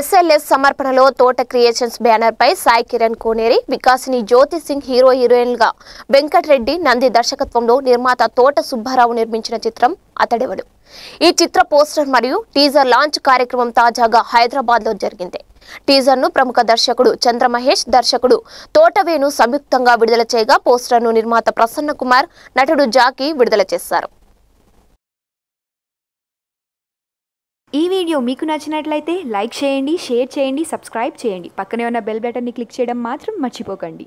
SLS సమర్పణలో Thota creations banner పై Sai Kiran Koneri Vikasini Jyothi Singh hero heroine గా వెంకటరెడ్డి నంది దర్శకత్వంలో నిర్మాత తోట సుబ్బారావు నిర్మించిన చిత్రం అతడెవడు ఈ చిత్ర పోస్టర్ మరియు టీజర్ లాంచ్ కార్యక్రమం తాజాగా హైదరాబాద్ లో జరిగింది టీజర్ ను ప్రముఖ దర్శకుడు చంద్రమహేష్ దర్శకుడు తోటవేను సంయుక్తంగా విడుదల చేయగా పోస్టర్ను నిర్మాత ప్రసన్న కుమార్ నటుడు జాకీ విడుదల చేశారు ఈ వీడియో మీకు నచ్చినట్లయితే లైక్ చేయండి షేర్ చేయండి సబ్స్క్రైబ్ చేయండి పక్కనే ఉన్న బెల్ బటన్ని క్లిక్ చేయడం మాత్రం మర్చిపోకండి